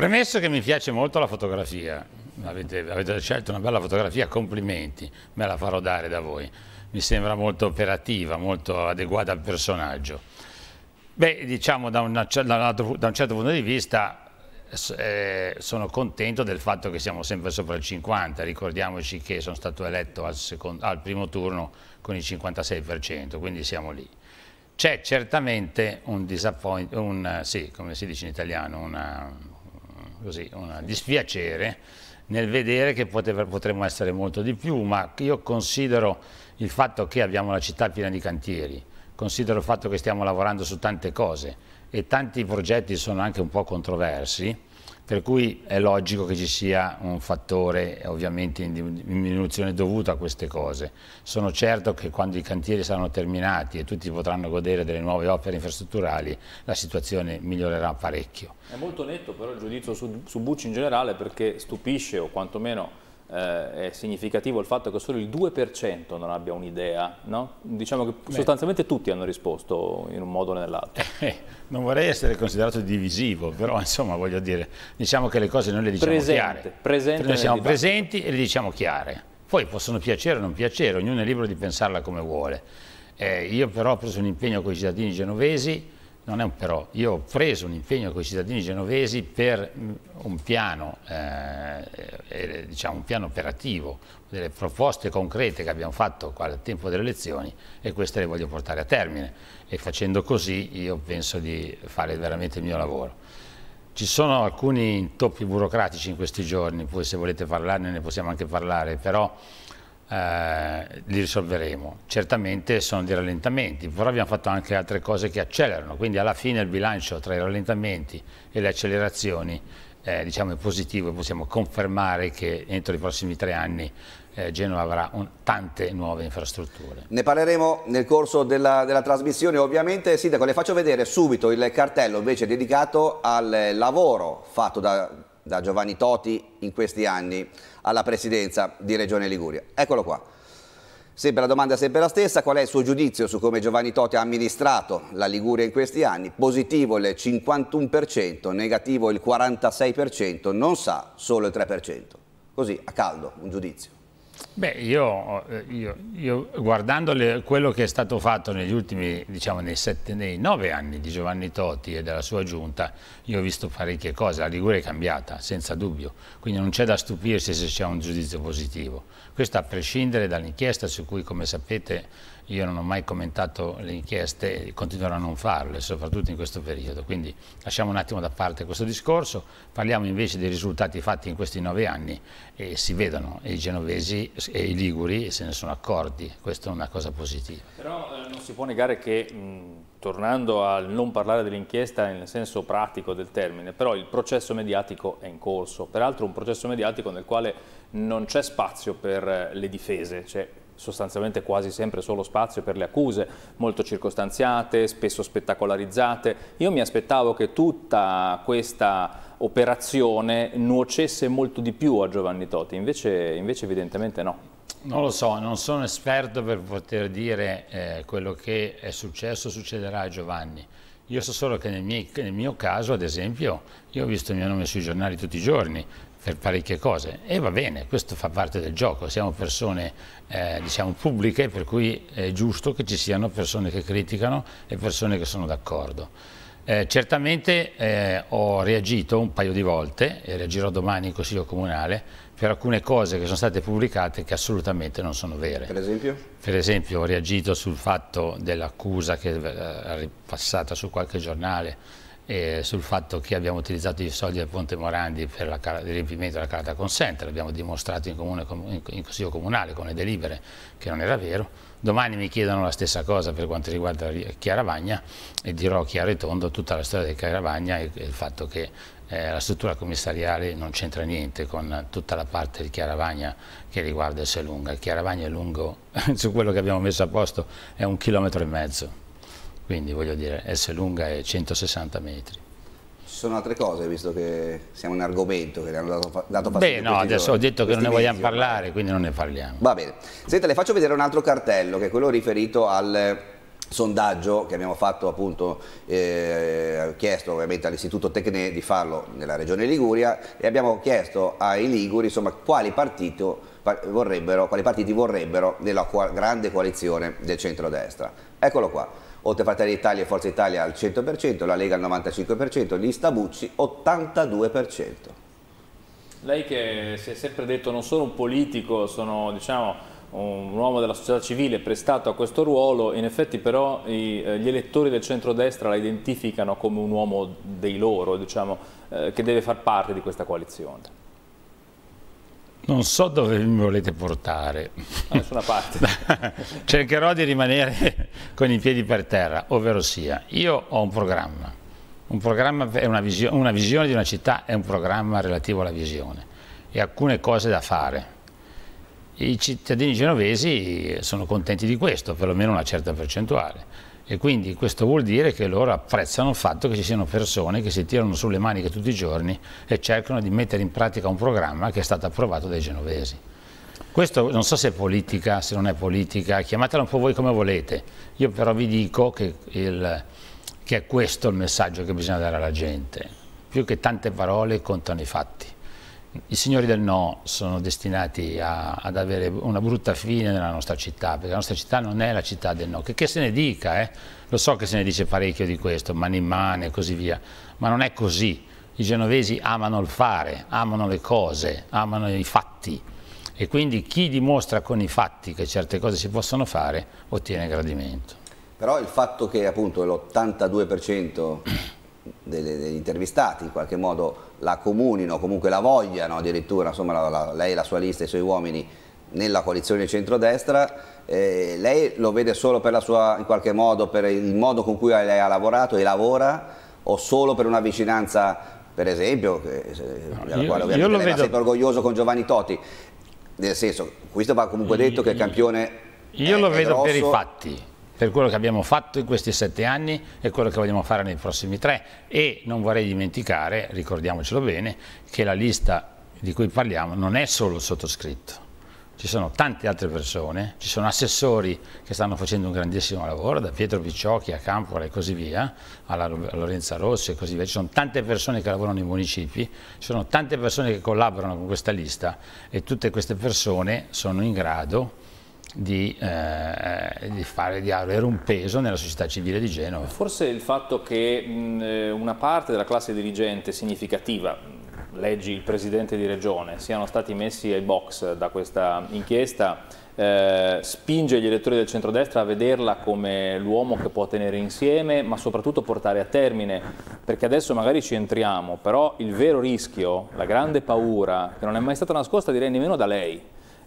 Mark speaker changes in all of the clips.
Speaker 1: Premesso che mi piace molto la fotografia, avete, avete scelto una bella fotografia, complimenti, me la farò dare da voi. Mi sembra molto operativa, molto adeguata al personaggio. Beh, diciamo da un, da un, altro, da un certo punto di vista eh, sono contento del fatto che siamo sempre sopra il 50, ricordiamoci che sono stato eletto al, secondo, al primo turno con il 56%, quindi siamo lì. C'è certamente un disappointment, sì, come si dice in italiano, una così, un dispiacere nel vedere che poteva, potremmo essere molto di più, ma io considero il fatto che abbiamo la città piena di cantieri, considero il fatto che stiamo lavorando su tante cose e tanti progetti sono anche un po' controversi, per cui è logico che ci sia un fattore ovviamente in diminuzione dovuto a queste cose. Sono certo che quando i cantieri saranno terminati e tutti potranno godere delle nuove opere infrastrutturali, la situazione migliorerà parecchio.
Speaker 2: È molto netto però il giudizio su, su Bucci in generale perché stupisce o quantomeno eh, è significativo il fatto che solo il 2% non abbia un'idea, no? Diciamo che Beh. sostanzialmente tutti hanno risposto in un modo o nell'altro. Eh,
Speaker 1: non vorrei essere considerato divisivo, però insomma voglio dire, diciamo che le cose noi le diciamo presente, chiare. Presente noi siamo presenti e le diciamo chiare. Poi possono piacere o non piacere, ognuno è libero di pensarla come vuole. Eh, io però ho preso un impegno con i cittadini genovesi, non è un però, io ho preso un impegno con i cittadini genovesi per mm, un piano, eh, eh, eh, diciamo un piano operativo, delle proposte concrete che abbiamo fatto al tempo delle elezioni e queste le voglio portare a termine e facendo così io penso di fare veramente il mio lavoro. Ci sono alcuni intoppi burocratici in questi giorni, poi se volete parlarne ne possiamo anche parlare, però eh, li risolveremo. Certamente sono dei rallentamenti, però abbiamo fatto anche altre cose che accelerano, quindi alla fine il bilancio tra i rallentamenti e le accelerazioni eh, diciamo è positivo e possiamo confermare che entro i prossimi tre anni eh, Genova avrà un, tante nuove infrastrutture.
Speaker 3: Ne parleremo nel corso della, della, trasmissione, ovviamente Sindaco le faccio vedere subito il cartello invece dedicato al lavoro fatto da, da Giovanni Toti in questi anni alla presidenza di Regione Liguria. Eccolo qua. Sempre la domanda è sempre la stessa, qual è il suo giudizio su come Giovanni Totti ha amministrato la Liguria in questi anni? Positivo il 51%, negativo il 46%, non sa solo il 3%. Così, a caldo, un giudizio.
Speaker 1: Beh, io, eh, io, io guardando le, quello che è stato fatto negli ultimi, diciamo, nei, sette, nei nove anni di Giovanni Totti e della sua giunta, io ho visto parecchie cose, la Ligure è cambiata, senza dubbio, quindi non c'è da stupirsi se c'è un giudizio positivo. Questo a prescindere dall'inchiesta su cui, come sapete, io non ho mai commentato le inchieste e continuerò a non farle, soprattutto in questo periodo. Quindi lasciamo un attimo da parte questo discorso, parliamo invece dei risultati fatti in questi nove anni e si vedono, i genovesi e i liguri se ne sono accorti, questa è una cosa positiva.
Speaker 2: Però eh, non si può negare che, mh, tornando al non parlare dell'inchiesta nel senso pratico del termine, però il processo mediatico è in corso, peraltro un processo mediatico nel quale non c'è spazio per eh, le difese, cioè sostanzialmente quasi sempre solo spazio per le accuse, molto circostanziate, spesso spettacolarizzate. Io mi aspettavo che tutta questa operazione nuocesse molto di più a Giovanni Totti, invece, invece evidentemente no.
Speaker 1: Non lo so, non sono esperto per poter dire eh, quello che è successo succederà a Giovanni. Io so solo che nel mio, nel mio caso, ad esempio, io ho visto il mio nome sui giornali tutti i giorni, per parecchie cose e va bene, questo fa parte del gioco, siamo persone eh, diciamo pubbliche per cui è giusto che ci siano persone che criticano e persone che sono d'accordo. Eh, certamente eh, ho reagito un paio di volte e reagirò domani in Consiglio Comunale per alcune cose che sono state pubblicate che assolutamente non sono vere. Per esempio? Per esempio ho reagito sul fatto dell'accusa che è eh, ripassata su qualche giornale eh, sul fatto che abbiamo utilizzato i soldi del Ponte Morandi per la, il riempimento della carta consente, l'abbiamo dimostrato in, comune, in, in Consiglio Comunale con le delibere che non era vero. Domani mi chiedono la stessa cosa per quanto riguarda Chiaravagna e dirò chiaro e tondo tutta la storia di Chiaravagna e, e il fatto che eh, la struttura commissariale non c'entra niente con tutta la parte di Chiaravagna che riguarda Selunga. Chiaravagna è lungo, su quello che abbiamo messo a posto, è un chilometro e mezzo, quindi voglio dire Selunga è 160 metri
Speaker 3: ci sono altre cose, visto che siamo un argomento che le hanno dato, dato fastidio. Beh, no, adesso giorni, ho detto che non ne vogliamo parlare,
Speaker 1: quindi non ne parliamo.
Speaker 3: Va bene. Senta, le faccio vedere un altro cartello, che è quello riferito al sondaggio che abbiamo fatto appunto, eh, chiesto ovviamente all'Istituto Tecne di farlo nella regione Liguria e abbiamo chiesto ai Liguri insomma, quali, partito, vorrebbero, quali partiti vorrebbero nella grande coalizione del centrodestra. Eccolo qua, oltre Fratelli Italia e Forza Italia al 100%, la Lega al 95%, Lista Bucci 82%.
Speaker 2: Lei che si è sempre detto non sono un politico, sono diciamo un uomo della società civile prestato a questo ruolo, in effetti però i, eh, gli elettori del centrodestra la identificano come un uomo dei loro, diciamo, eh, che deve far parte di questa coalizione.
Speaker 1: Non so dove mi volete portare. Ah, da nessuna parte. Cercherò di rimanere con i piedi per terra, ovvero sia, io ho un programma. Un programma è una, visio una visione di una città è un programma relativo alla visione e alcune cose da fare i cittadini genovesi sono contenti di questo, perlomeno una certa percentuale. E quindi questo vuol dire che loro apprezzano il fatto che ci siano persone che si tirano sulle maniche tutti i giorni e cercano di mettere in pratica un programma che è stato approvato dai genovesi. Questo non so se è politica, se non è politica, chiamatela un po' voi come volete. Io però vi dico che, il, che è questo il messaggio che bisogna dare alla gente. Più che tante parole contano i fatti. I signori del no sono destinati a, ad avere una brutta fine nella nostra città, perché la nostra città non è la città del no, che, che se ne dica, eh? lo so che se ne dice parecchio di questo, mani in mano e così via, ma non è così. I genovesi amano il fare, amano le cose, amano i fatti e quindi chi dimostra con i fatti che certe cose si possono fare ottiene gradimento.
Speaker 3: Però il fatto che appunto l'82% degli intervistati in qualche modo la comunino, comunque la vogliano addirittura, insomma la, la, lei, la sua lista, i suoi uomini nella coalizione centrodestra, eh, lei lo vede solo per la sua, in qualche modo, per il modo con cui lei ha lavorato e lavora o solo per una vicinanza, per esempio, che,
Speaker 1: eh, no, io, quale ovviamente io lo vedo... sempre
Speaker 3: orgoglioso con Giovanni Totti, nel senso, questo va comunque detto io, che il campione...
Speaker 1: Io è, lo vedo grosso, per i fatti per quello che abbiamo fatto in questi sette anni e quello che vogliamo fare nei prossimi tre e non vorrei dimenticare, ricordiamocelo bene, che la lista di cui parliamo non è solo il sottoscritto ci sono tante altre persone, ci sono assessori che stanno facendo un grandissimo lavoro, da Pietro Picciocchi a Campora e così via, alla, Lorenza Rossi e così via, ci sono tante persone che lavorano nei municipi, ci sono tante persone che collaborano con questa lista e tutte queste persone sono in grado di, eh, di, fare, di avere un peso nella società civile di Genova.
Speaker 2: Forse il fatto che mh, una parte della classe dirigente significativa, leggi il presidente di regione, siano stati messi ai box da questa inchiesta eh, spinge gli elettori del centrodestra a vederla come l'uomo che può tenere insieme ma soprattutto portare a termine perché adesso magari ci entriamo però il vero rischio, la grande paura che non è mai stata nascosta direi nemmeno da lei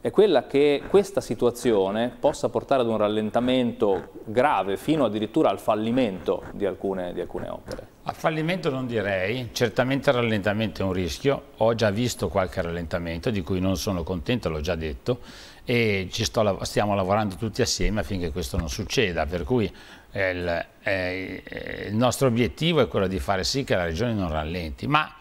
Speaker 2: è quella che questa situazione possa portare ad un rallentamento grave fino addirittura al fallimento di alcune, di alcune opere.
Speaker 1: A fallimento non direi, certamente il rallentamento è un rischio, ho già visto qualche rallentamento di cui non sono contento, l'ho già detto, e sto, stiamo lavorando tutti assieme affinché questo non succeda, per cui eh, il, eh, il nostro obiettivo è quello di fare sì che la Regione non rallenti, ma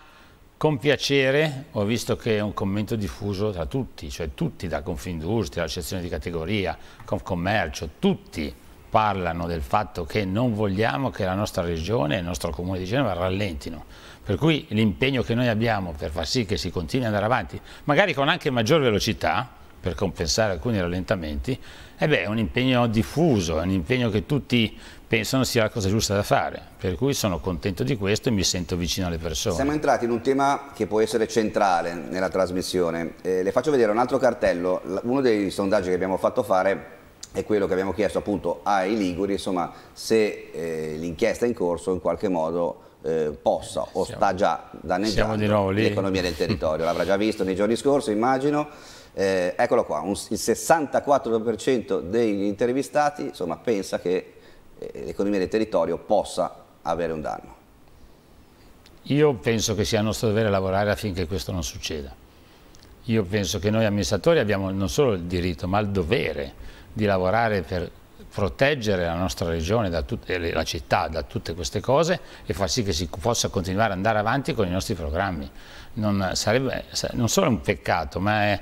Speaker 1: con piacere ho visto che è un commento diffuso da tutti, cioè tutti da Confindustria, la sezione di categoria, Confcommercio, tutti parlano del fatto che non vogliamo che la nostra regione e il nostro comune di Genova rallentino. Per cui l'impegno che noi abbiamo per far sì che si continui ad andare avanti, magari con anche maggior velocità, per compensare alcuni rallentamenti, eh beh, è un impegno diffuso, è un impegno che tutti pensano sia la cosa giusta da fare, per cui sono contento di questo e mi sento vicino alle persone. Siamo
Speaker 3: entrati in un tema che può essere centrale nella trasmissione, eh, le faccio vedere un altro cartello, uno dei sondaggi che abbiamo fatto fare è quello che abbiamo chiesto appunto ai Liguri, insomma se eh, l'inchiesta in corso in qualche modo eh, possa o siamo, sta già danneggiando l'economia del territorio, l'avrà già visto nei giorni scorsi immagino. Eh, eccolo qua, un, il 64% degli intervistati insomma, pensa che eh, l'economia del territorio possa avere un danno.
Speaker 1: Io penso che sia nostro dovere lavorare affinché questo non succeda. Io penso che noi amministratori abbiamo non solo il diritto ma il dovere di lavorare per proteggere la nostra regione, eh, la città, da tutte queste cose e far sì che si possa continuare ad andare avanti con i nostri programmi. Non, sarebbe, non solo è un peccato, ma è,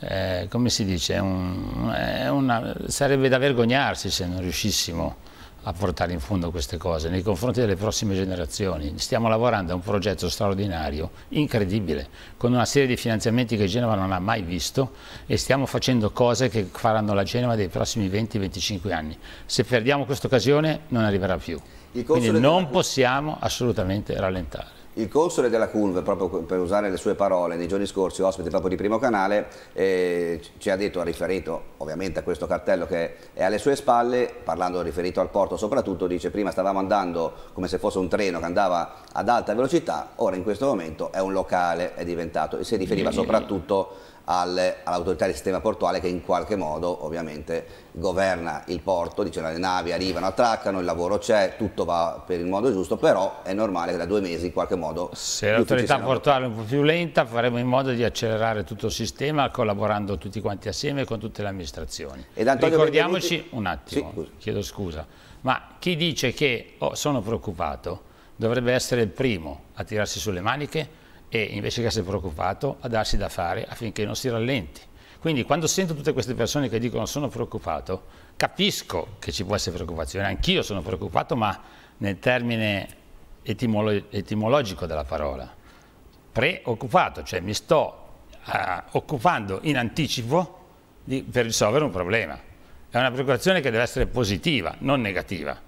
Speaker 1: è come si dice, è un, una, sarebbe da vergognarsi se non riuscissimo a a portare in fondo queste cose nei confronti delle prossime generazioni. Stiamo lavorando a un progetto straordinario, incredibile, con una serie di finanziamenti che Genova non ha mai visto e stiamo facendo cose che faranno la Genova dei prossimi 20-25 anni. Se perdiamo questa occasione non arriverà più.
Speaker 3: Quindi non
Speaker 1: possiamo assolutamente rallentare.
Speaker 3: Il console della CUNV, proprio per usare le sue parole, nei giorni scorsi, ospite proprio di Primo Canale, eh, ci ha detto, ha riferito ovviamente a questo cartello che è alle sue spalle, parlando riferito al porto soprattutto, dice prima stavamo andando come se fosse un treno che andava ad alta velocità, ora in questo momento è un locale, è diventato, e si riferiva soprattutto all'autorità del sistema portuale che in qualche modo ovviamente governa il porto, dice le navi arrivano, attraccano, il lavoro c'è, tutto va per il modo giusto, però è normale che da due mesi in qualche modo... Se l'autorità portuale
Speaker 1: è un po' più lenta faremo in modo di accelerare tutto il sistema collaborando tutti quanti assieme con tutte le amministrazioni. Ricordiamoci Benvenuti... un attimo, sì, chiedo scusa, ma chi dice che oh, sono preoccupato dovrebbe essere il primo a tirarsi sulle maniche e invece che essere preoccupato a darsi da fare affinché non si rallenti. Quindi quando sento tutte queste persone che dicono sono preoccupato, capisco che ci può essere preoccupazione, anch'io sono preoccupato, ma nel termine etimolo etimologico della parola, preoccupato, cioè mi sto eh, occupando in anticipo di, per risolvere un problema. È una preoccupazione che deve essere positiva, non negativa.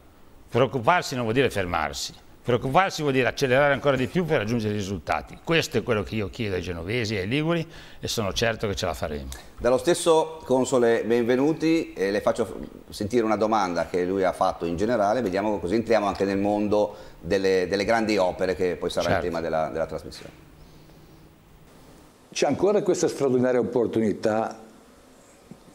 Speaker 1: Preoccuparsi non vuol dire fermarsi. Preoccuparsi vuol dire accelerare ancora di più per raggiungere i risultati. Questo è quello che io chiedo ai genovesi e ai liguri e sono certo che ce la faremo.
Speaker 3: Dallo stesso Console Benvenuti eh, le faccio sentire una domanda che lui ha fatto in generale, vediamo così entriamo anche nel mondo delle, delle grandi opere che poi sarà certo. il tema della, della trasmissione.
Speaker 1: C'è ancora questa straordinaria opportunità,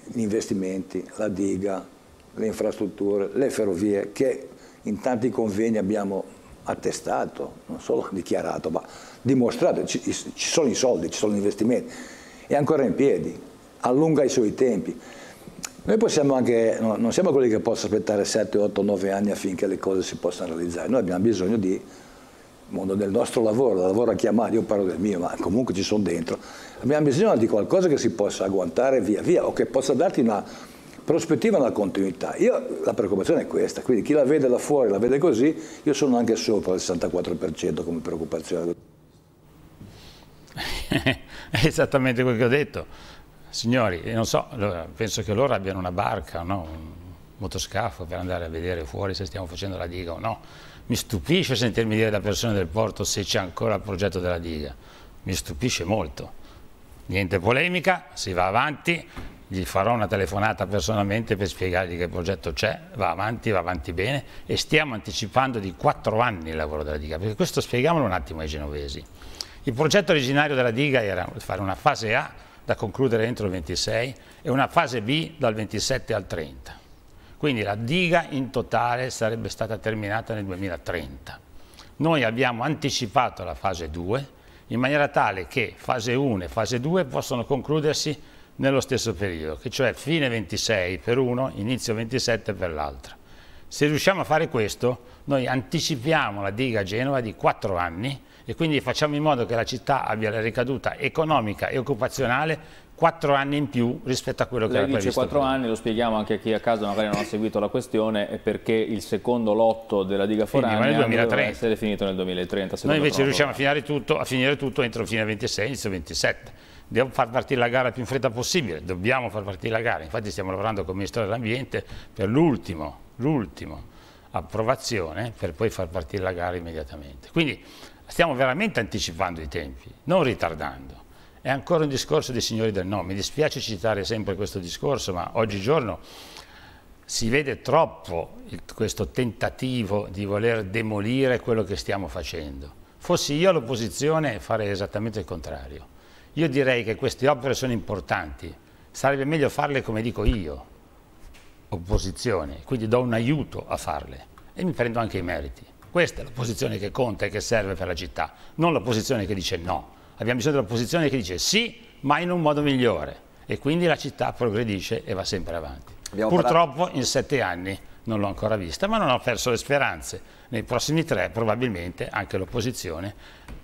Speaker 1: gli investimenti, la diga, le infrastrutture, le ferrovie che in tanti convegni abbiamo attestato, non solo dichiarato, ma dimostrato, ci, ci sono i soldi, ci sono gli investimenti, è ancora in piedi, allunga i suoi tempi. Noi possiamo anche, no, non siamo quelli che possono aspettare 7, 8, 9 anni affinché le cose
Speaker 3: si possano realizzare, noi abbiamo bisogno di mondo del nostro lavoro, del lavoro a chiamare, io parlo del
Speaker 1: mio, ma comunque ci sono dentro, abbiamo bisogno di qualcosa che si possa agguantare via via o che possa darti una, prospettiva una continuità. Io, la preoccupazione è questa, quindi chi la vede da fuori la vede così, io sono anche sopra il 64% come preoccupazione. è esattamente quello che ho detto. Signori, non so, penso che loro abbiano una barca, no? un motoscafo per andare a vedere fuori se stiamo facendo la diga o no. Mi stupisce sentirmi dire da persone del porto se c'è ancora il progetto della diga. Mi stupisce molto. Niente polemica, si va avanti, gli farò una telefonata personalmente per spiegargli che progetto c'è, va avanti, va avanti bene e stiamo anticipando di quattro anni il lavoro della diga, perché questo spieghiamolo un attimo ai genovesi. Il progetto originario della diga era fare una fase A da concludere entro il 26 e una fase B dal 27 al 30. Quindi la diga in totale sarebbe stata terminata nel 2030. Noi abbiamo anticipato la fase 2 in maniera tale che fase 1 e fase 2 possono concludersi nello stesso periodo, che cioè fine 26 per uno, inizio 27 per l'altro. Se riusciamo a fare questo, noi anticipiamo la diga a Genova di 4 anni e quindi facciamo in modo che la città abbia
Speaker 2: la ricaduta economica e occupazionale
Speaker 1: quattro anni in più rispetto a quello Lei che era previsto. Lei dice
Speaker 2: 4 anni, lo spieghiamo anche a chi a casa magari non ha seguito la questione, è perché il secondo lotto della Liga Foranea deve essere finito nel 2030. Noi invece riusciamo a
Speaker 1: finire, tutto,
Speaker 2: a finire tutto
Speaker 1: entro fine 26, inizio 27. Dobbiamo far partire la gara più in fretta possibile, dobbiamo far partire la gara, infatti stiamo lavorando con il Ministro dell'Ambiente per l'ultimo, l'ultimo approvazione per poi far partire la gara immediatamente. Quindi stiamo veramente anticipando i tempi, non ritardando è ancora un discorso dei signori del no. Mi dispiace citare sempre questo discorso, ma oggigiorno si vede troppo il, questo tentativo di voler demolire quello che stiamo facendo. Fossi io all'opposizione farei esattamente il contrario. Io direi che queste opere sono importanti, sarebbe meglio farle come dico io, opposizione, quindi do un aiuto a farle e mi prendo anche i meriti. Questa è l'opposizione che conta e che serve per la città, non l'opposizione che dice no abbiamo bisogno dell'opposizione che dice sì, ma in un modo migliore e quindi la città progredisce e va sempre avanti. Abbiamo Purtroppo parlato... in sette anni non l'ho ancora vista, ma non ho perso le speranze. Nei prossimi tre probabilmente anche l'opposizione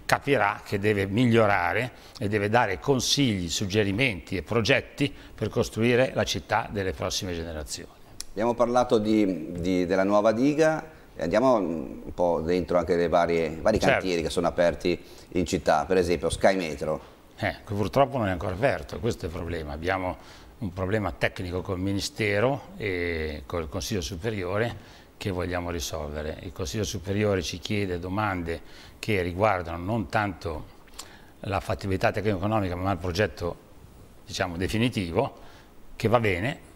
Speaker 1: capirà che deve migliorare e deve dare consigli, suggerimenti e progetti per costruire la città delle prossime generazioni.
Speaker 3: Abbiamo parlato di, di, della nuova diga, andiamo mm, un po' dentro anche dei vari certo. cantieri che sono aperti in città, per esempio
Speaker 1: Sky Metro. Eh, purtroppo non è ancora aperto, questo è il problema. Abbiamo un problema tecnico col Ministero e col Consiglio Superiore che vogliamo risolvere. Il Consiglio Superiore ci chiede domande che riguardano non tanto la fattibilità tecnico-economica ma il progetto diciamo, definitivo, che va bene,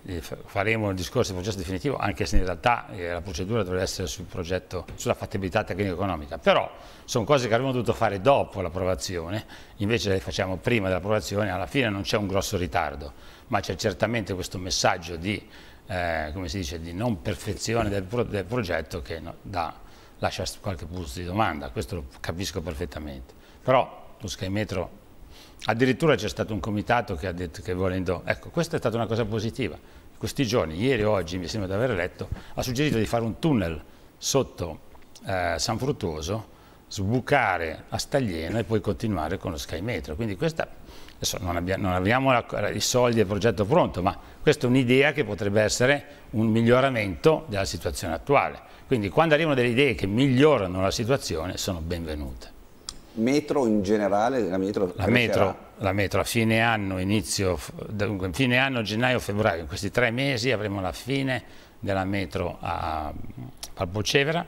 Speaker 1: faremo il discorso del processo definitivo anche se in realtà eh, la procedura dovrebbe essere sul progetto, sulla fattibilità tecnico-economica però sono cose che avremmo dovuto fare dopo l'approvazione invece le facciamo prima dell'approvazione alla fine non c'è un grosso ritardo ma c'è certamente questo messaggio di, eh, dice, di non perfezione del, pro del progetto che no, da, lascia qualche punto di domanda questo lo capisco perfettamente però lo Sky Metro Addirittura c'è stato un comitato che ha detto che volendo... Ecco, questa è stata una cosa positiva. questi giorni, ieri e oggi, mi sembra di aver letto, ha suggerito di fare un tunnel sotto eh, San Fruttuoso, sbucare a Staglieno e poi continuare con lo Sky Metro. Quindi questa, adesso non, abbia, non abbiamo la, i soldi e il progetto pronto, ma questa è un'idea che potrebbe essere un miglioramento della situazione attuale. Quindi quando arrivano delle idee che migliorano la situazione sono benvenute
Speaker 3: metro in generale, la metro, la metro,
Speaker 1: la metro a fine anno, inizio, fine anno, gennaio, febbraio, in questi tre mesi avremo la fine della metro a Palpocevera,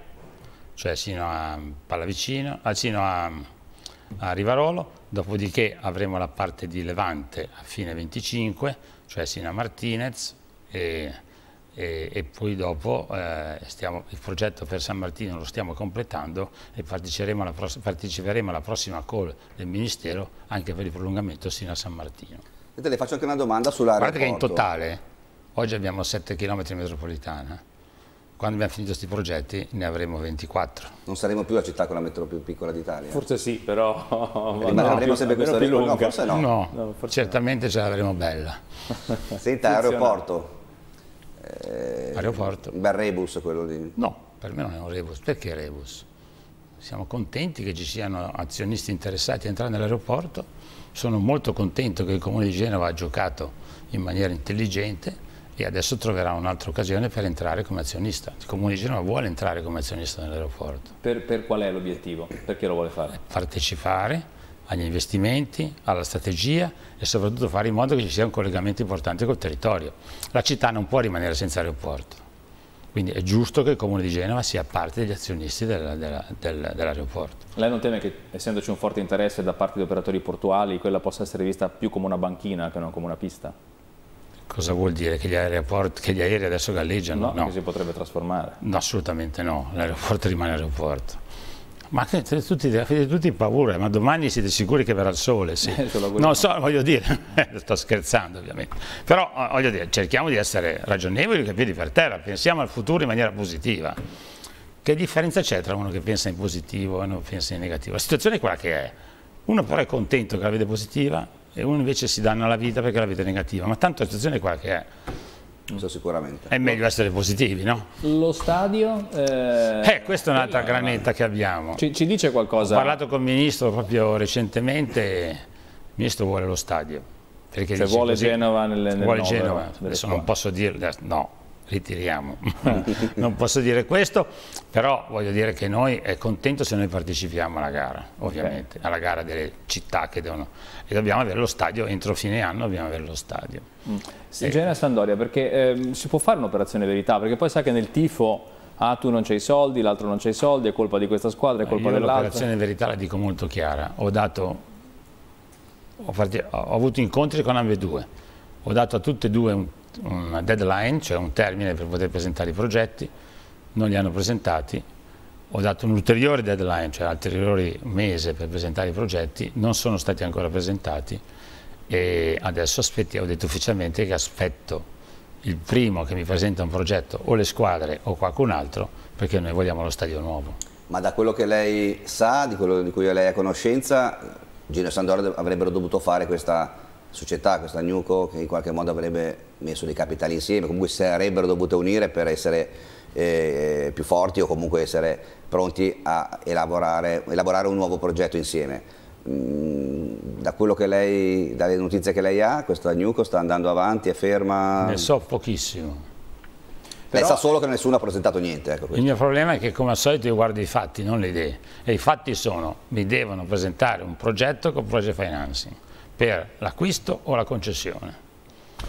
Speaker 1: cioè sino a Pallavicino, ah, sino a, a Rivarolo, dopodiché avremo la parte di Levante a fine 25, cioè sino a Martinez e e, e poi dopo eh, stiamo, il progetto per San Martino lo stiamo completando e parteciperemo alla, parteciperemo alla prossima call del Ministero anche per il prolungamento sino a San Martino.
Speaker 3: Senta, le faccio anche una domanda sull'aeroporto. Guarda che in totale
Speaker 1: oggi abbiamo 7 km metropolitana, quando abbiamo finito questi progetti ne avremo 24. Non saremo più la città con la metro più piccola d'Italia?
Speaker 2: Forse sì, però... Rimarremo eh, no, sempre questo record? No, forse no. no,
Speaker 3: no
Speaker 1: forse certamente ce l'avremo bella. Senta, aeroporto, eh, Aeroporto. Un bel rebus quello lì. No, per me non è un rebus. Perché rebus? Siamo contenti che ci siano azionisti interessati a entrare nell'aeroporto. Sono molto contento che il Comune di Genova ha giocato in maniera intelligente e adesso troverà un'altra occasione per entrare come azionista. Il Comune di Genova vuole entrare come azionista nell'aeroporto. Per, per qual è l'obiettivo? Perché lo vuole fare? Partecipare agli investimenti, alla strategia e soprattutto fare in modo che ci sia un collegamento importante col territorio. La città non può rimanere senza aeroporto, quindi è giusto che il Comune di Genova sia parte degli azionisti dell'aeroporto. Della, della, dell
Speaker 2: Lei non teme che, essendoci un forte interesse da parte di operatori portuali, quella possa essere vista più come una banchina che non come una pista? Cosa
Speaker 1: vuol dire? Che gli, che gli aerei adesso galleggiano? No, no. che si potrebbe trasformare? No, assolutamente no, l'aeroporto rimane aeroporto. Ma tenete tutti, avete tutti paura, ma domani siete sicuri che verrà il sole? Sì. Eh, non so, voglio dire, sto scherzando ovviamente, però eh, voglio dire, cerchiamo di essere ragionevoli con i per terra, pensiamo al futuro in maniera positiva. Che differenza c'è tra uno che pensa in positivo e uno che pensa in negativo? La situazione è quella che è, uno però è contento che la vede positiva e uno invece si danna la vita perché la vede negativa, ma tanto la situazione è quella che è so sicuramente. È meglio essere positivi, no?
Speaker 2: Lo stadio... Eh, eh
Speaker 1: questa è un'altra granetta che abbiamo. Ci, ci, dice qualcosa? Ho parlato con il Ministro proprio recentemente, il Ministro vuole lo stadio. Perché Se cioè, vuole così, Genova
Speaker 2: nel, nel Vuole Genova, adesso non
Speaker 1: posso dirlo, no, ritiriamo. non posso dire questo, però voglio dire che noi è contento se noi partecipiamo alla gara, ovviamente, okay. alla gara delle città
Speaker 2: che devono... E dobbiamo avere lo stadio, entro fine anno dobbiamo avere lo stadio. Mm. Sì. Genera Sandoria, perché eh, si può fare un'operazione verità, perché poi sa che nel tifo... Ah, tu non c'hai soldi, l'altro non c'hai soldi, è colpa di questa squadra, è colpa dell'altra. L'operazione verità la dico molto chiara. Ho, dato,
Speaker 1: ho, ho avuto incontri con ambedue, ho dato a tutte e due un una deadline, cioè un termine per poter presentare i progetti, non li hanno presentati, ho dato un ulteriore deadline, cioè un ulteriore mese per presentare i progetti, non sono stati ancora presentati e adesso aspetti, ho detto ufficialmente che aspetto il primo che mi presenta un progetto o le squadre o qualcun altro perché noi vogliamo lo stadio nuovo.
Speaker 3: Ma da quello che lei sa, di quello di cui lei ha conoscenza, Gino e Sandor avrebbero dovuto fare questa società, questa Newco, che in qualche modo avrebbe messo dei capitali insieme, comunque si sarebbero dovute unire per essere eh, più forti o comunque essere pronti a elaborare, elaborare un nuovo progetto insieme. Mm, da quello che lei, dalle notizie che lei ha, questa Newco sta andando avanti, è ferma? Ne so
Speaker 1: pochissimo.
Speaker 3: Lei sa solo che nessuno ha presentato niente. Ecco il mio
Speaker 1: problema è che come al solito io guardo i fatti, non le idee. E i fatti sono, mi devono presentare un progetto con project financing per l'acquisto o la concessione.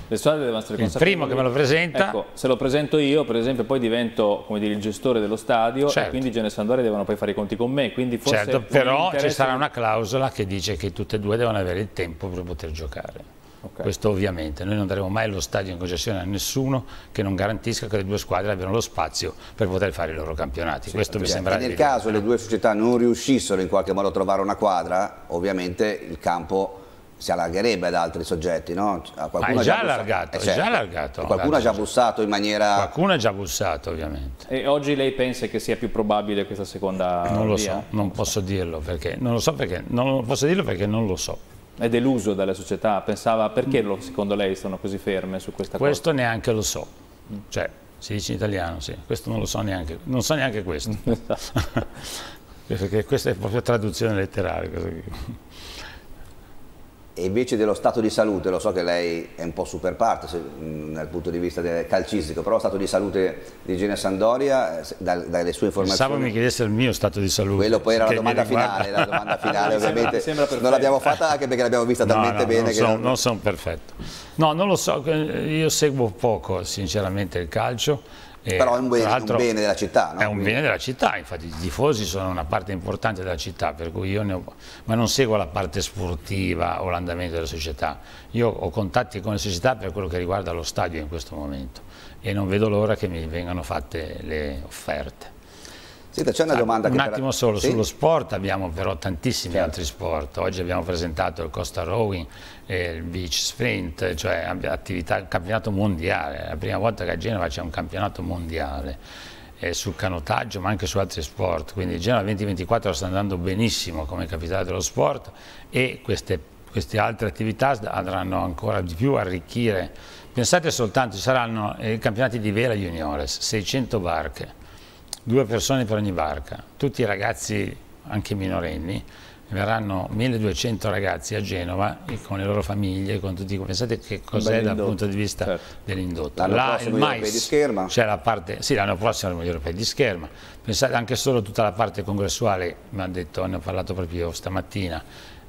Speaker 2: Le strade devono essere consapevoli. Il primo che me lo presenta... Ecco, se lo presento io, per esempio, poi divento dire, il gestore dello stadio certo. e quindi Gene Sandoria devono poi fare i conti con me. certo, però interesse... ci sarà
Speaker 1: una clausola che dice che tutte e due devono avere il tempo per poter giocare. Okay. Questo ovviamente, noi non daremo mai lo stadio in concessione a nessuno che non garantisca che le due squadre abbiano lo spazio per poter fare i loro campionati. Sì, Questo mi sembra Nel caso
Speaker 3: le due società non riuscissero in qualche modo a trovare una quadra, ovviamente il campo si allargherebbe ad altri soggetti, no? Qualcuno è già, già allargato, eh, certo. è già
Speaker 2: allargato. qualcuno ha già eh, certo. bussato in maniera... Qualcuno
Speaker 1: ha già bussato, ovviamente.
Speaker 2: E oggi lei pensa che sia più probabile questa seconda Non lo via? so, non, posso dirlo perché...
Speaker 1: Non lo so perché... Non posso dirlo perché non lo
Speaker 2: so. È deluso dalla società? Pensava... Perché lo, secondo lei sono così ferme su questa questo cosa? Questo
Speaker 1: neanche lo so. Cioè, si dice in italiano, sì. Questo non lo so neanche. Non so neanche questo. perché questa è proprio traduzione letterale.
Speaker 3: E invece dello stato di salute, lo so che lei è un po' super parte se, dal punto di vista calcistico, però lo stato di salute di Gene Sandoria, da, dalle sue informazioni... Pensavo mi
Speaker 1: chiedesse il mio stato di salute. Quello poi era la domanda finale, la domanda finale ovviamente
Speaker 3: sembra, sembra non l'abbiamo fatta
Speaker 1: anche perché l'abbiamo vista no, talmente no, bene non che... Sono, non, non sono perfetto. No, non lo so, eh, io seguo poco sinceramente il calcio eh, Però è un, bene, un bene della città, no? È un bene della città, infatti i tifosi sono una parte importante della città, per cui io ne ho, ma non seguo la parte sportiva o l'andamento della società. Io ho contatti con le società per quello che riguarda lo stadio in questo momento e non vedo l'ora che mi vengano fatte le offerte. Senta, c'è una ah, domanda ah, Un attimo solo, sì? sullo sport abbiamo però tantissimi certo. altri sport. Oggi abbiamo presentato il Costa Rowing il beach sprint, cioè attività, campionato mondiale, è la prima volta che a Genova c'è un campionato mondiale eh, sul canotaggio ma anche su altri sport, quindi Genova 2024 sta andando benissimo come capitale dello sport e queste, queste altre attività andranno ancora di più a arricchire. Pensate soltanto, ci saranno eh, i campionati di vela juniores, 600 barche, due persone per ogni barca, tutti ragazzi anche minorenni, verranno 1200 ragazzi a Genova e con le loro famiglie, con tutti, pensate che cos'è dal punto di vista certo. dell'indotto. Là il mais, c'è la parte, sì l'anno prossimo gli europei di scherma, pensate anche solo tutta la parte congressuale, mi ha detto, ne ho parlato proprio stamattina,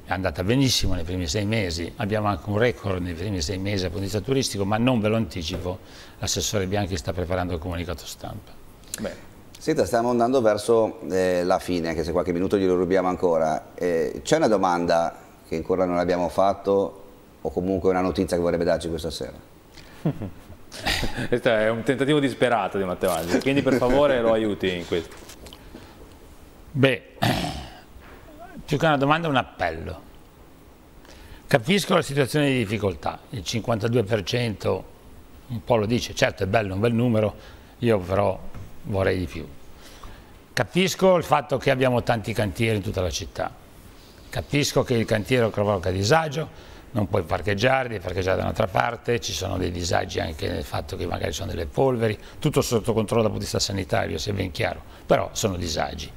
Speaker 1: è andata benissimo nei primi sei mesi, abbiamo anche un record nei primi sei mesi dal punto di vista turistico, ma non ve lo anticipo, l'assessore Bianchi sta preparando il comunicato stampa. Bene.
Speaker 3: Senta, stiamo andando verso eh, la fine, anche se qualche minuto glielo rubiamo ancora. Eh, C'è una domanda che ancora non abbiamo fatto o comunque una notizia che vorrebbe darci questa sera?
Speaker 2: questo è un tentativo disperato di Matteo Mattevalli, quindi per favore lo aiuti in questo. Beh, più che una domanda è un appello.
Speaker 1: Capisco la situazione di difficoltà, il 52% un po' lo dice, certo è bello, è un bel numero, io però vorrei di più. Capisco il fatto che abbiamo tanti cantieri in tutta la città, capisco che il cantiere provoca disagio, non puoi parcheggiare, devi parcheggiare da un'altra parte, ci sono dei disagi anche nel fatto che magari sono delle polveri, tutto sotto controllo dal punto di vista sanitario, se è ben chiaro, però sono disagi.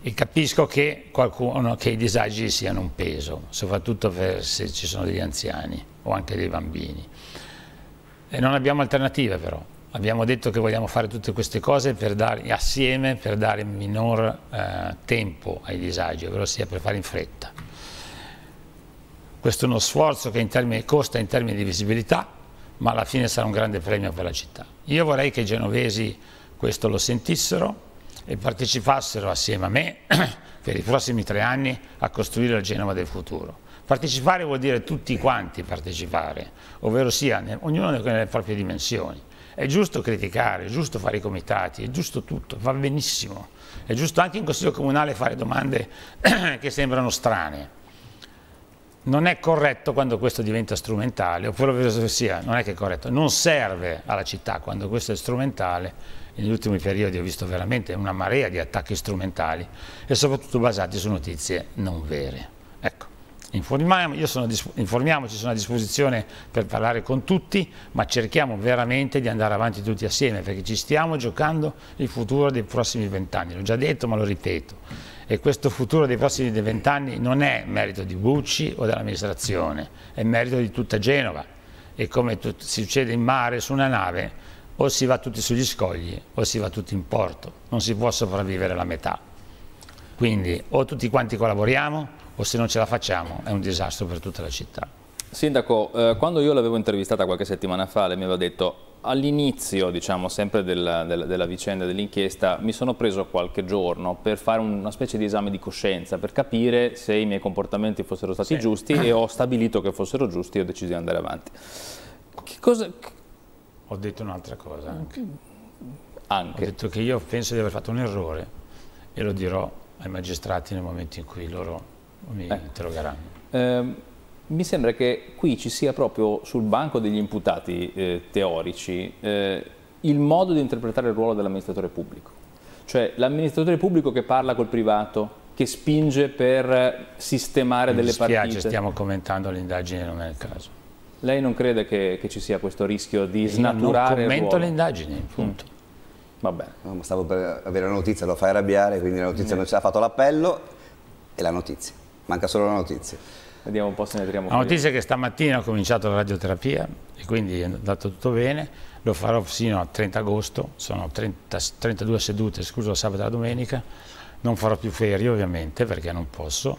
Speaker 1: E capisco che, qualcuno, che i disagi siano un peso, soprattutto se ci sono degli anziani o anche dei bambini. E non abbiamo alternative però, Abbiamo detto che vogliamo fare tutte queste cose per dare, assieme per dare minor eh, tempo ai disagi, ovvero sia per fare in fretta. Questo è uno sforzo che in termini, costa in termini di visibilità, ma alla fine sarà un grande premio per la città. Io vorrei che i genovesi questo lo sentissero e partecipassero assieme a me per i prossimi tre anni a costruire la Genova del futuro. Partecipare vuol dire tutti quanti partecipare, ovvero sia ognuno nelle proprie dimensioni. È giusto criticare, è giusto fare i comitati, è giusto tutto, va benissimo. È giusto anche in Consiglio Comunale fare domande che sembrano strane. Non è corretto quando questo diventa strumentale, oppure quello che sia, non è che è corretto, non serve alla città quando questo è strumentale. Negli ultimi periodi ho visto veramente una marea di attacchi strumentali e soprattutto basati su notizie non vere. Ecco informiamoci, sono a disposizione per parlare con tutti, ma cerchiamo veramente di andare avanti tutti assieme perché ci stiamo giocando il futuro dei prossimi vent'anni, l'ho già detto ma lo ripeto. E questo futuro dei prossimi vent'anni non è merito di Bucci o dell'amministrazione, è merito di tutta Genova. E come succede in mare su una nave, o si va tutti sugli scogli o si va tutti in porto, non si può sopravvivere la metà. Quindi o tutti quanti collaboriamo o se non ce la facciamo è un disastro per tutta la città.
Speaker 2: Sindaco, eh, quando io l'avevo intervistata qualche settimana fa, lei mi aveva detto all'inizio, diciamo, sempre della, della, della vicenda dell'inchiesta, mi sono preso qualche giorno per fare una specie di esame di coscienza, per capire se i miei comportamenti fossero stati sì. giusti e ho stabilito che fossero giusti e ho deciso di andare avanti. Che cosa...
Speaker 1: Ho detto un'altra cosa anche. anche. Ho detto che io penso di aver fatto un errore
Speaker 2: e lo dirò ai magistrati nel momento in cui loro mi eh. interrogheranno. Eh, mi sembra che qui ci sia proprio sul banco degli imputati eh, teorici eh, il modo di interpretare il ruolo dell'amministratore pubblico. Cioè l'amministratore pubblico che parla col privato, che spinge per sistemare mi delle spiace, partite. stiamo commentando l'indagine, non è il caso. Lei non crede che, che ci sia questo rischio di Io snaturare non ruolo? le
Speaker 1: indagini, punto. Mm.
Speaker 2: Va bene. No, stavo per avere la notizia, lo fai
Speaker 3: arrabbiare, quindi la notizia mm. non ce l'ha fatto l'appello e la notizia manca solo la notizia.
Speaker 2: Vediamo un po' se ne tiriamo La notizia
Speaker 1: è che stamattina ho cominciato la radioterapia e quindi è andato tutto bene. Lo farò fino al 30 agosto, sono 30, 32 sedute, scuso, sabato e la domenica. Non farò più ferie ovviamente perché non posso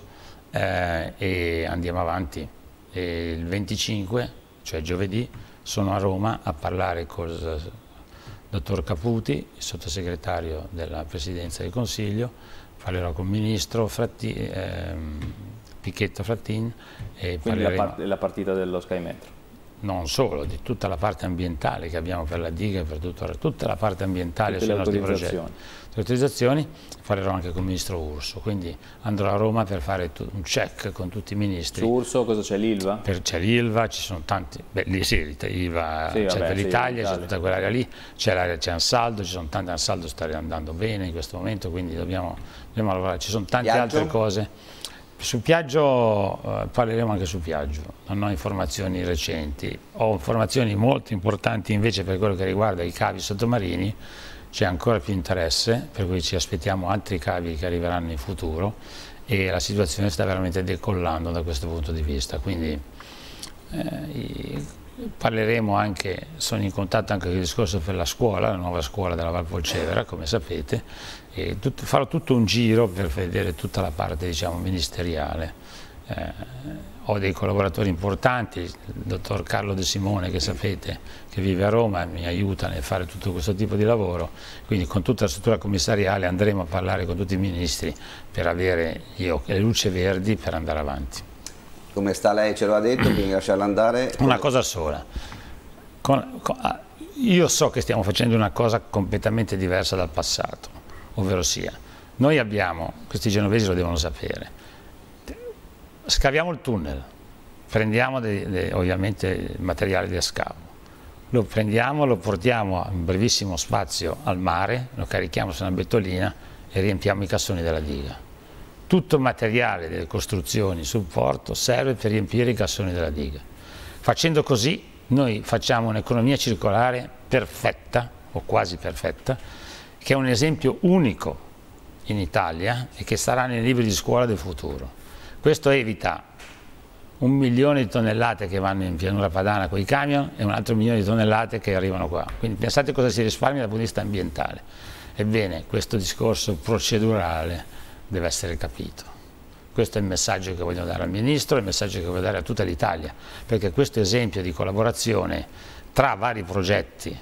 Speaker 1: eh, e andiamo avanti. E il 25, cioè giovedì, sono a Roma a parlare con il dottor Caputi, il sottosegretario della Presidenza del Consiglio, parlerò con il ministro Fratti, ehm, Picchetto Frattin.
Speaker 2: E Quindi la, part la partita dello Sky Metro
Speaker 1: non solo, di tutta la parte ambientale che abbiamo per la diga e per tutto, tutta la parte ambientale Tutte sui nostri progetti. Le autorizzazioni farò anche con il ministro Urso, quindi andrò a Roma per fare un check con tutti i ministri. Su
Speaker 2: Urso cosa c'è l'ILVA?
Speaker 1: C'è l'ILVA, ci sono tanti, beh lì sì, l'ILVA sì, c'è per l'Italia, c'è tutta quell'area lì, c'è l'area c'è Ansaldo, ci sono tanti, Ansaldo sta andando bene in questo momento, quindi dobbiamo, dobbiamo lavorare, ci sono tante Viaggio. altre cose su Piaggio eh, parleremo anche su Piaggio, non ho informazioni recenti, ho informazioni molto importanti invece per quello che riguarda i cavi sottomarini, c'è ancora più interesse, per cui ci aspettiamo altri cavi che arriveranno in futuro e la situazione sta veramente decollando da questo punto di vista, quindi eh, parleremo anche, sono in contatto anche con il discorso per la scuola, la nuova scuola della Val Polcevera, come sapete, e tut, farò tutto un giro per vedere tutta la parte diciamo, ministeriale. Eh, ho dei collaboratori importanti, il dottor Carlo De Simone che sapete che vive a Roma e mi aiuta nel fare tutto questo tipo di lavoro, quindi con tutta la struttura commissariale andremo a parlare con tutti i ministri per avere io, le luci verdi per andare avanti. Come sta lei ce l'ha detto, quindi lasciarla andare? Una cosa sola, con, con, ah, io so che stiamo facendo una cosa completamente diversa dal passato, ovvero sia, noi abbiamo, questi genovesi lo devono sapere, scaviamo il tunnel, prendiamo dei, dei, ovviamente materiale da scavo, lo prendiamo, lo portiamo in brevissimo spazio al mare, lo carichiamo su una bettolina e riempiamo i cassoni della diga. Tutto il materiale delle costruzioni sul porto serve per riempire i cassoni della diga. Facendo così noi facciamo un'economia circolare perfetta o quasi perfetta che è un esempio unico in Italia e che sarà nei libri di scuola del futuro. Questo evita un milione di tonnellate che vanno in pianura padana con i camion e un altro milione di tonnellate che arrivano qua. Quindi pensate cosa si risparmia dal punto di vista ambientale. Ebbene, questo discorso procedurale deve essere capito. Questo è il messaggio che voglio dare al Ministro, il messaggio che voglio dare a tutta l'Italia, perché questo esempio di collaborazione tra vari progetti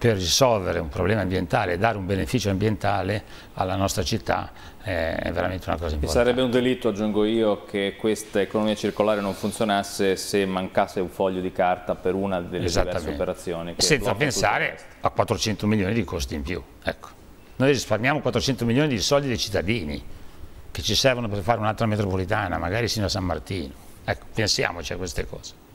Speaker 1: per risolvere un problema ambientale e dare un beneficio ambientale alla nostra città eh, è veramente una cosa importante. E sarebbe
Speaker 2: un delitto, aggiungo io, che questa economia circolare non funzionasse se mancasse un foglio di carta per una delle diverse operazioni. Senza pensare
Speaker 1: a 400 milioni di costi in più. Ecco. Noi risparmiamo 400 milioni di soldi dei cittadini che ci servono per fare un'altra metropolitana, magari sino a San Martino. Ecco, pensiamoci a queste cose.